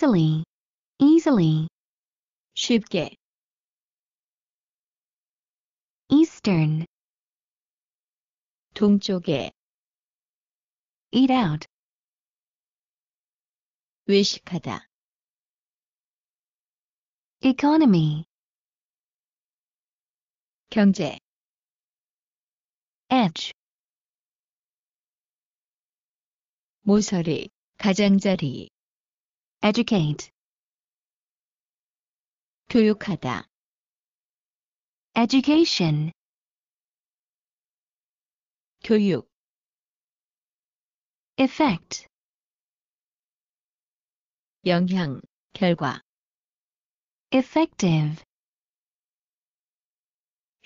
easily, easily. 쉽게. Eastern. 동쪽에. Eat out. 외식하다. Economy. 경제. Edge. 모서리, 가장자리 educate 교육하다 education 교육 effect 영향 결과 effective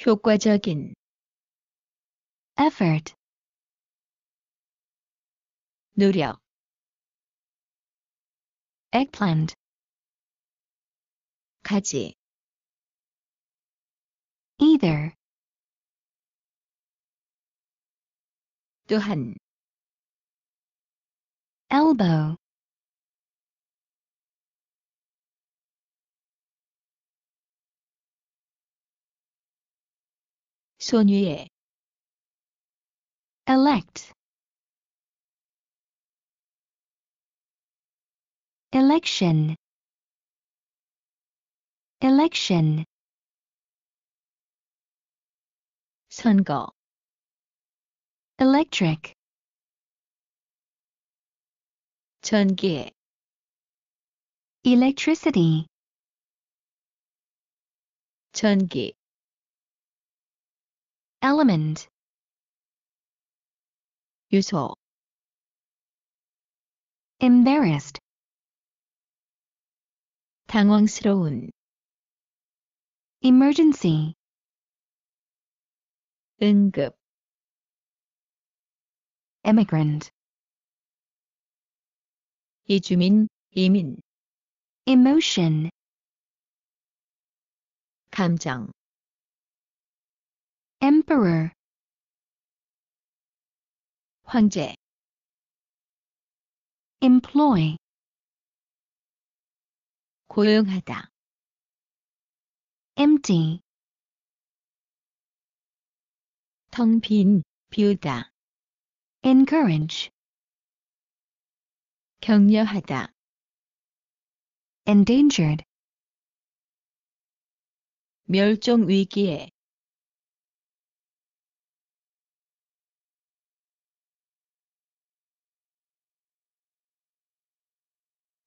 효과적인 effort 노력 eggplant 가지 either 또한 elbow 손 위에 elect election election 선거 electric 전기 electricity 전기 element 유소 embarrassed 당황스러운 emergency 응급 immigrant 이주민, 이민 emotion 감정 emperor 황제 employ 고용하다. empty 텅 빈, 비우다. encourage 격려하다. endangered 멸종 위기에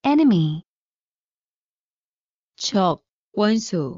enemy 첩, 원수